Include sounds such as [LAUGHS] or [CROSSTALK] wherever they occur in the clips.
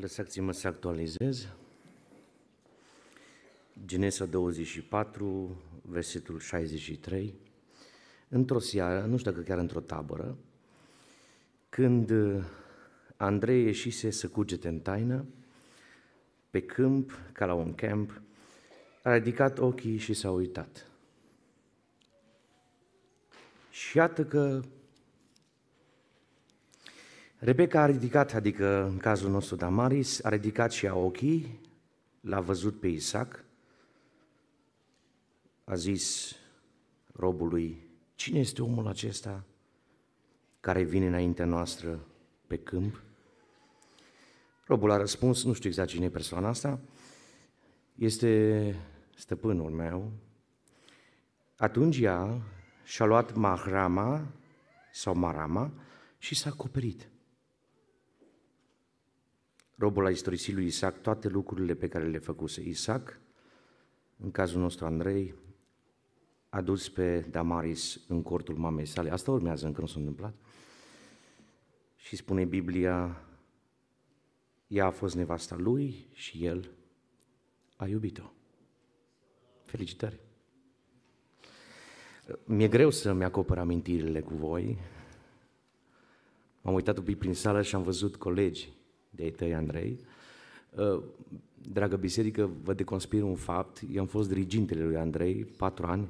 Lăsați-mă să actualizez. Genesa 24, versetul 63. Într-o seară, nu știu dacă chiar într-o tabără, când uh, Andrei ieșise să cugete în taină, pe câmp, ca la un camp, a ridicat ochii și s-a uitat. Și iată că Rebecca a ridicat, adică în cazul nostru Damaris, a ridicat și a ochii, l-a văzut pe Isaac, a zis robului, cine este omul acesta care vine înaintea noastră pe câmp? Robul a răspuns, nu știu exact cine e persoana asta, este stăpânul meu. Atunci ea și-a luat mahrama sau marama și s-a acoperit. Robul a istorisit lui Isaac toate lucrurile pe care le făcuse. Isaac, în cazul nostru Andrei, a dus pe Damaris în cortul mamei sale. Asta urmează, încă nu s-a întâmplat. Și spune Biblia, ea a fost nevasta lui și el a iubit-o. Felicitări! Mi-e greu să-mi acopăr amintirile cu voi. M-am uitat un pic prin sală și am văzut colegi de-ai tăi, Andrei. Uh, dragă biserică, vă deconspir un fapt. Eu am fost dirigintele lui Andrei patru ani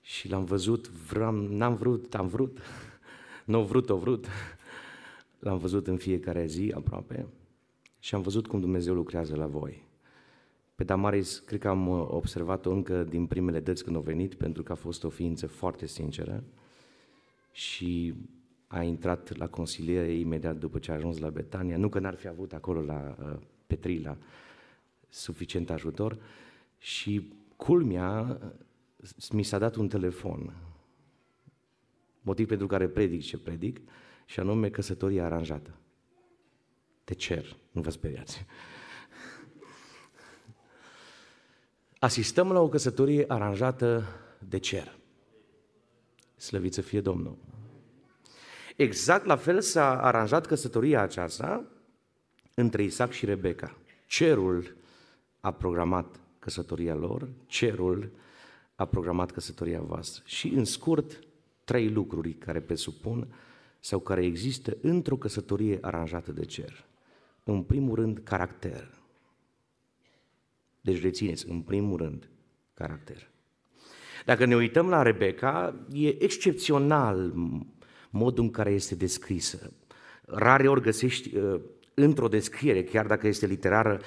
și l-am văzut, vreau, n-am vrut, am vrut, [LAUGHS] nu n-o vrut, o vrut. [LAUGHS] L-am văzut în fiecare zi aproape și am văzut cum Dumnezeu lucrează la voi. Pe Damaris, cred că am uh, observat-o încă din primele dăți când a venit, pentru că a fost o ființă foarte sinceră și a intrat la consiliere imediat după ce a ajuns la Betania, nu că n-ar fi avut acolo la uh, Petrila suficient ajutor și culmea, mi s-a dat un telefon, motiv pentru care predic ce predic, și anume căsătoria aranjată. Te cer, nu vă speriați. Asistăm la o căsătorie aranjată de cer. slăviți să fie Domnul! Exact la fel s-a aranjat căsătoria aceasta între Isaac și Rebecca. Cerul a programat căsătoria lor, cerul a programat căsătoria voastră. Și în scurt, trei lucruri care presupun sau care există într-o căsătorie aranjată de cer. În primul rând, caracter. Deci rețineți, în primul rând, caracter. Dacă ne uităm la Rebecca, e excepțional modul în care este descrisă. Rare ori găsești uh, într-o descriere, chiar dacă este literară,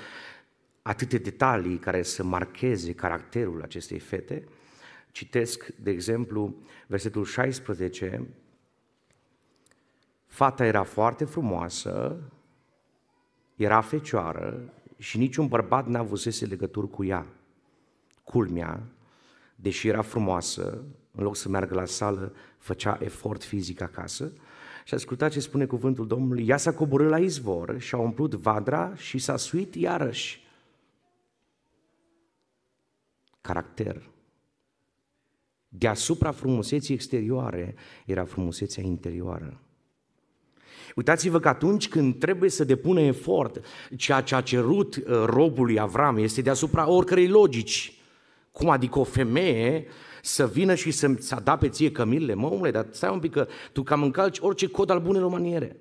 atâte detalii care să marcheze caracterul acestei fete. Citesc, de exemplu, versetul 16, Fata era foarte frumoasă, era fecioară și niciun bărbat n-a avusese legături cu ea. Culmea, deși era frumoasă, în loc să meargă la sală, făcea efort fizic acasă și asculta ce spune cuvântul Domnului. Ea s-a coborât la izvor și a umplut vadra și s-a suit iarăși. Caracter. Deasupra frumuseții exterioare era frumusețea interioară. Uitați-vă că atunci când trebuie să depune efort, ceea ce a cerut uh, robului Avram este deasupra oricărei logici. Cum adică o femeie să vină și să da pe ție cămilele? Mă, omule, dar stai un pic că tu cam încalci orice cod al bunelor maniere.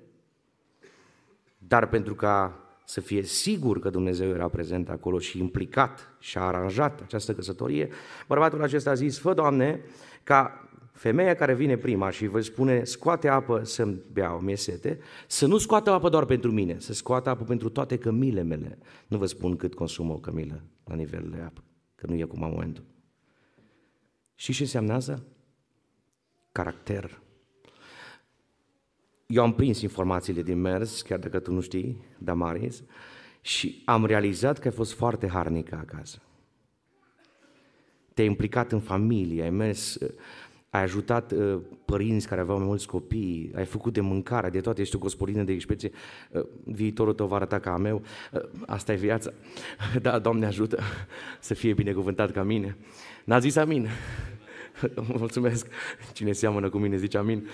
Dar pentru ca să fie sigur că Dumnezeu era prezent acolo și implicat și a aranjat această căsătorie, bărbatul acesta a zis, fă, Doamne, ca femeia care vine prima și vă spune, scoate apă să-mi bea o sete, să nu scoată apă doar pentru mine, să scoată apă pentru toate cămile mele. Nu vă spun cât consumă o cămilă la nivel de apă că nu e acum momentul. Și ce înseamnă asta? Caracter. Eu am prins informațiile din mers, chiar dacă tu nu știi, Damaris, și am realizat că ai fost foarte harnică acasă. Te-ai implicat în familie, ai mers ai ajutat uh, părinți care aveau mai mulți copii, ai făcut de mâncare, de toate, ești o gospodină de expeție, uh, viitorul tău va arăta ca a meu, uh, asta e viața. [LAUGHS] Da, Doamne ajută [LAUGHS] să fie binecuvântat ca mine. N-a zis amin. [LAUGHS] Mulțumesc. Cine seamănă cu mine zice amin.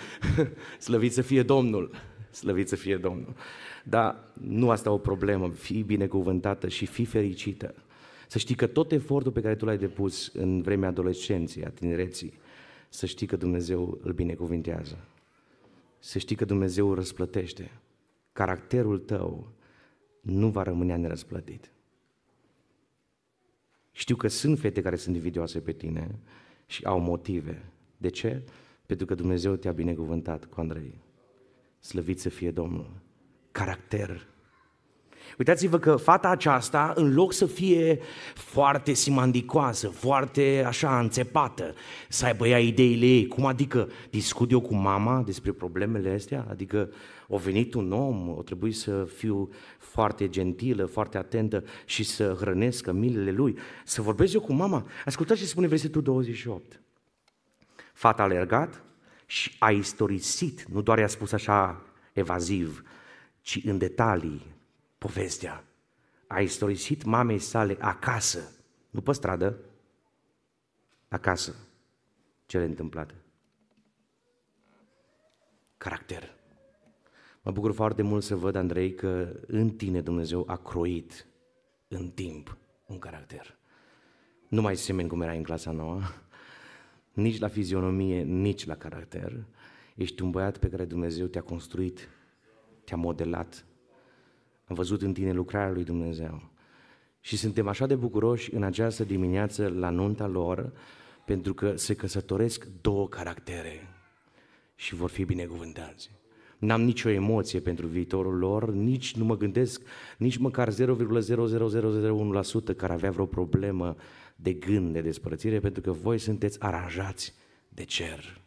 Slăvit să fie Domnul. Slăvit să fie Domnul. Dar nu asta o problemă. Fii binecuvântată și fii fericită. Să știi că tot efortul pe care tu l-ai depus în vremea adolescenței, a tinereții, să știi că Dumnezeu îl binecuvintează. Să știi că Dumnezeu îl răsplătește. Caracterul tău nu va rămâne nerăsplătit. Știu că sunt fete care sunt invidioase pe tine și au motive. De ce? Pentru că Dumnezeu te-a binecuvântat cu Andrei. Slăvit să fie Domnul. Caracter Uitați-vă că fata aceasta, în loc să fie foarte simandicoasă, foarte așa înțepată, să aibă ea ideile ei, cum adică discut eu cu mama despre problemele astea? Adică o venit un om, o trebuie să fiu foarte gentilă, foarte atentă și să hrănesc milele lui, să vorbesc eu cu mama. Ascultați ce spune versetul 28. Fata a alergat și a istorisit, nu doar i-a spus așa evaziv, ci în detalii povestea. A istorisit mamei sale acasă, nu pe stradă, acasă, cele întâmplate. Caracter. Mă bucur foarte mult să văd, Andrei, că în tine Dumnezeu a croit în timp un caracter. Nu mai semeni cum era în clasa nouă, [LAUGHS] nici la fizionomie, nici la caracter. Ești un băiat pe care Dumnezeu te-a construit, te-a modelat, am văzut în tine lucrarea lui Dumnezeu. Și suntem așa de bucuroși în această dimineață la nunta lor, pentru că se căsătoresc două caractere și vor fi binecuvântați. N-am nicio emoție pentru viitorul lor, nici nu mă gândesc, nici măcar 0,00001% care avea vreo problemă de gând, de despărțire, pentru că voi sunteți aranjați de cer.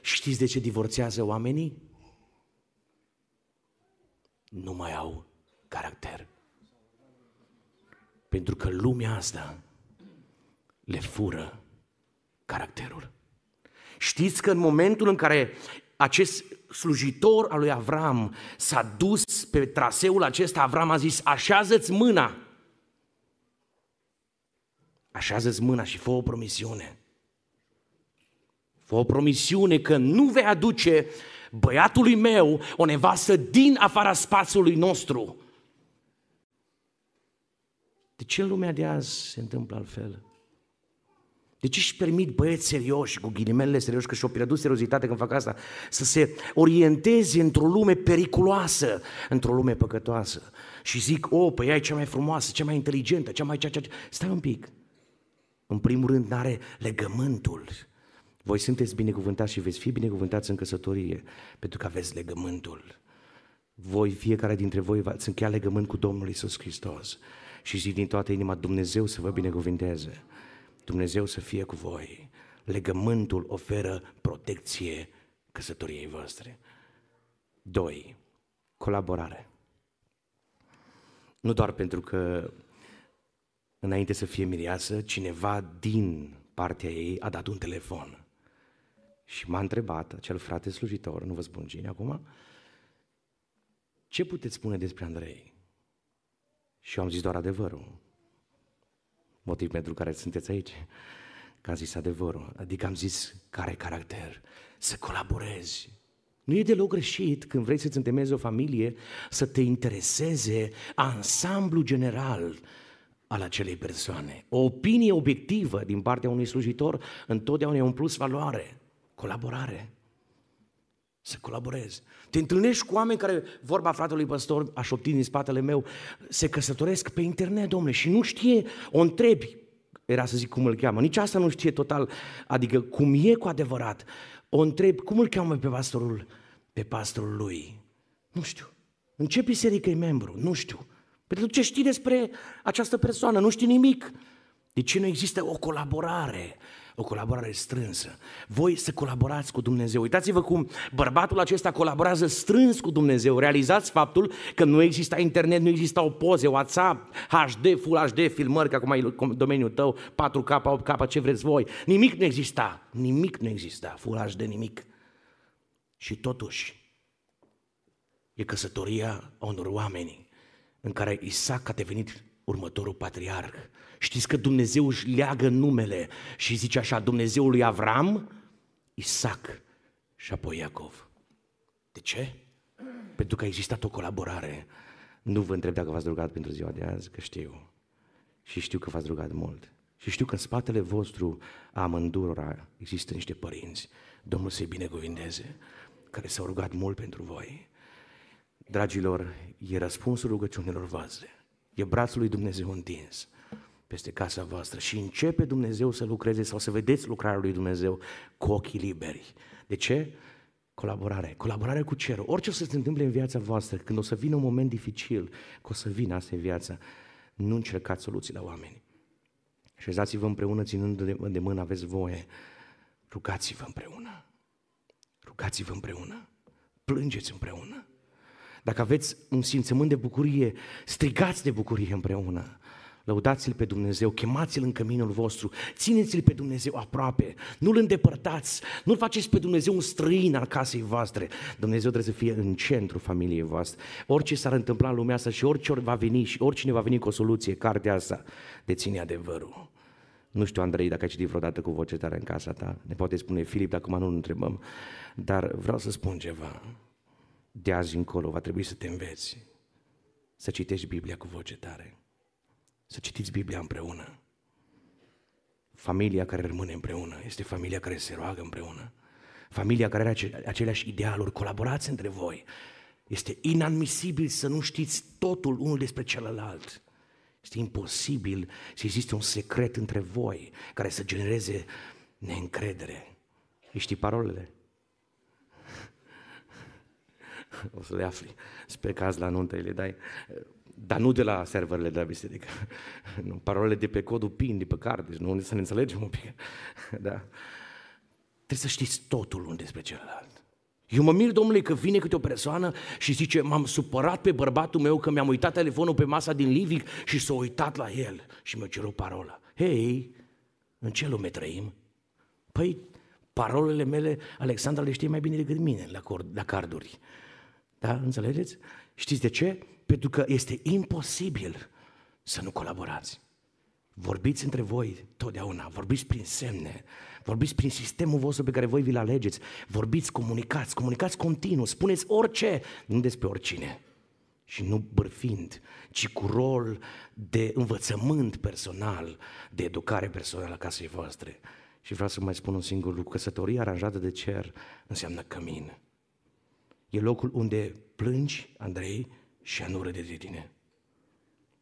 Știți de ce divorțează oamenii? Nu mai au caracter. Pentru că lumea asta le fură caracterul. Știți că în momentul în care acest slujitor al lui Avram s-a dus pe traseul acesta, Avram a zis, așează-ți mâna. Așează-ți mâna și fă o promisiune. Fă o promisiune că nu vei aduce băiatului meu o nevastă din afara spațiului nostru. De ce în lumea de azi se întâmplă altfel? De ce își permit băieți serioși, cu ghilimele serioși, că și-o pierdut seriozitatea când fac asta, să se orienteze într-o lume periculoasă, într-o lume păcătoasă? Și zic, o, păi ea e cea mai frumoasă, cea mai inteligentă, cea mai cea, cea, cea... Stai un pic. În primul rând, n-are legământul. Voi sunteți binecuvântați și veți fi binecuvântați în căsătorie, pentru că aveți legământul. Voi, fiecare dintre voi, ați încheiat legământ cu Domnul Isus Hristos și zic din toată inima, Dumnezeu să vă binecuvinteze, Dumnezeu să fie cu voi. Legământul oferă protecție căsătoriei voastre. 2. Colaborare. Nu doar pentru că înainte să fie miriasă, cineva din partea ei a dat un telefon. Și m-a întrebat acel frate slujitor, nu vă spun cine acum, ce puteți spune despre Andrei? Și eu am zis doar adevărul. Motiv pentru care sunteți aici. Că am zis adevărul. Adică am zis care caracter. Să colaborezi. Nu e deloc greșit când vrei să-ți întemezi o familie să te intereseze ansamblu general al acelei persoane. O opinie obiectivă din partea unui slujitor întotdeauna e un plus valoare, colaborare. Să colaborezi. Te întâlnești cu oameni care, vorba fratelui păstor, a șoptit din spatele meu, se căsătoresc pe internet, domnule, și nu știe, o întrebi, era să zic cum îl cheamă, nici asta nu știe total, adică cum e cu adevărat. O întreb, cum îl cheamă pe pastorul, pe pastorul lui? Nu știu. În ce biserică e membru? Nu știu. Pentru păi ce știi despre această persoană? Nu știi nimic. De ce nu există o colaborare? o colaborare strânsă. Voi să colaborați cu Dumnezeu. Uitați-vă cum bărbatul acesta colaborează strâns cu Dumnezeu. Realizați faptul că nu exista internet, nu existau poze, WhatsApp, HD, Full HD, filmări, că acum e domeniul tău, 4K, 8K, ce vreți voi. Nimic nu exista, nimic nu exista, Full HD, nimic. Și totuși, e căsătoria unor oameni în care Isaac a devenit următorul patriarh Știți că Dumnezeu își leagă numele și zice așa, Dumnezeul lui Avram, Isaac și apoi Iacov. De ce? Pentru că a existat o colaborare. Nu vă întreb dacă v-ați rugat pentru ziua de azi, că știu. Și știu că v-ați rugat mult. Și știu că în spatele vostru, amândurora, există niște părinți. Domnul să-i binecuvinteze, care s-au rugat mult pentru voi. Dragilor, e răspunsul rugăciunilor voastre. E brațul lui Dumnezeu întins peste casa voastră și începe Dumnezeu să lucreze sau să vedeți lucrarea lui Dumnezeu cu ochii liberi. De ce? Colaborare. Colaborare cu cerul. Orice o să se întâmple în viața voastră, când o să vină un moment dificil, că o să vină asta viața, nu încercați soluții la oameni. Șezați-vă împreună, ținând de mână, aveți voie. Rugați-vă împreună. Rugați-vă împreună. Plângeți împreună. Dacă aveți un simțământ de bucurie, strigați de bucurie împreună. Lăudați-L pe Dumnezeu, chemați-L în căminul vostru, țineți-L pe Dumnezeu aproape, nu-L îndepărtați, nu-L faceți pe Dumnezeu un străin al casei voastre. Dumnezeu trebuie să fie în centru familiei voastre. Orice s-ar întâmpla în lumea asta și orice va veni și oricine va veni cu o soluție, cartea asta deține adevărul. Nu știu, Andrei, dacă ai citit vreodată cu voce tare în casa ta, ne poate spune Filip, dacă nu nu întrebăm, dar vreau să spun ceva. De azi încolo va trebui să te înveți să citești Biblia cu voce tare să citiți Biblia împreună. Familia care rămâne împreună este familia care se roagă împreună. Familia care are aceleași idealuri, colaborați între voi. Este inadmisibil să nu știți totul unul despre celălalt. Este imposibil să existe un secret între voi care să genereze neîncredere. Îi știi parolele? [LAUGHS] O să le afli. Sper că azi la nuntă le dai. Dar nu de la serverele de la biserică. [LAUGHS] Nu, parolele de pe codul PIN, de pe card, deci nu să ne înțelegem un pic. [LAUGHS] Da? Trebuie să știți totul unul despre celălalt. Eu mă mir, domnule, că vine câte o persoană și zice, m-am supărat pe bărbatul meu că mi-am uitat telefonul pe masa din living și s-a uitat la el și mi-a cerut parola. Hei, în ce lume trăim? Păi, parolele mele, Alexandra le știe mai bine decât mine la, cord, la carduri. Da? Înțelegeți? Știți de ce? Pentru că este imposibil să nu colaborați. Vorbiți între voi totdeauna, vorbiți prin semne, vorbiți prin sistemul vostru pe care voi vi-l alegeți, vorbiți, comunicați, comunicați continuu, spuneți orice, nu despre oricine și nu bârfind, ci cu rol de învățământ personal, de educare personală a casei voastre. Și vreau să mai spun un singur lucru, căsătoria aranjată de cer înseamnă cămin. E locul unde plângi, Andrei, și el nu râde de tine.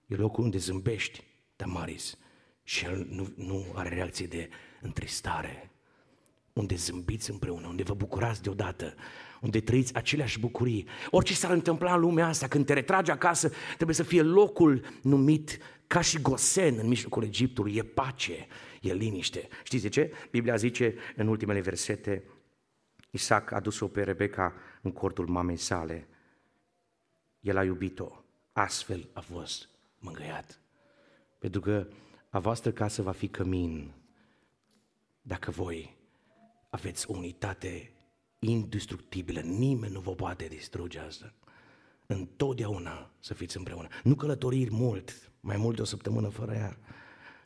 E locul unde zâmbești, Tamaris, și el nu, nu are reacție de întristare. Unde zâmbiți împreună, unde vă bucurați deodată, unde trăiți aceleași bucurii. Orice s-ar întâmpla în lumea asta, când te retragi acasă, trebuie să fie locul numit ca și Gosen în mijlocul Egiptului. E pace, e liniște. Știți de ce? Biblia zice în ultimele versete, Isaac a dus-o pe Rebecca în cortul mamei sale. El a iubit-o. Astfel a fost mângâiat. Pentru că a voastră casă va fi cămin dacă voi aveți o unitate indestructibilă. Nimeni nu vă poate distruge asta. Întotdeauna să fiți împreună. Nu călătoriri mult, mai mult de o săptămână fără ea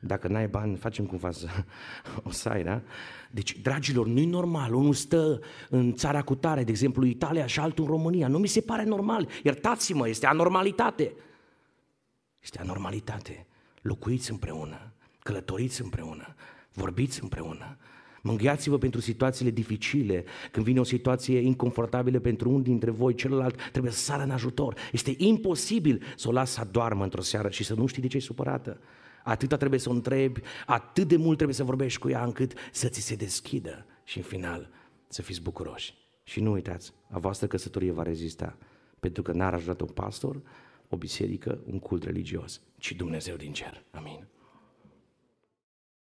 dacă n-ai bani, facem cumva să [LAUGHS] o să ai, da? Deci, dragilor, nu-i normal. Unul stă în țara cu tare, de exemplu Italia, și altul în România. Nu mi se pare normal. Iertați-mă, este anormalitate. Este anormalitate. Locuiți împreună, călătoriți împreună, vorbiți împreună. Mângâiați-vă pentru situațiile dificile. Când vine o situație inconfortabilă pentru unul dintre voi, celălalt trebuie să sară în ajutor. Este imposibil să o las să doarmă într-o seară și să nu știi de ce e supărată. Atâta trebuie să o întrebi, atât de mult trebuie să vorbești cu ea încât să ți se deschidă și în final să fiți bucuroși. Și nu uitați, a voastră căsătorie va rezista, pentru că n-ar ajutat un pastor, o biserică, un cult religios, ci Dumnezeu din cer. Amin.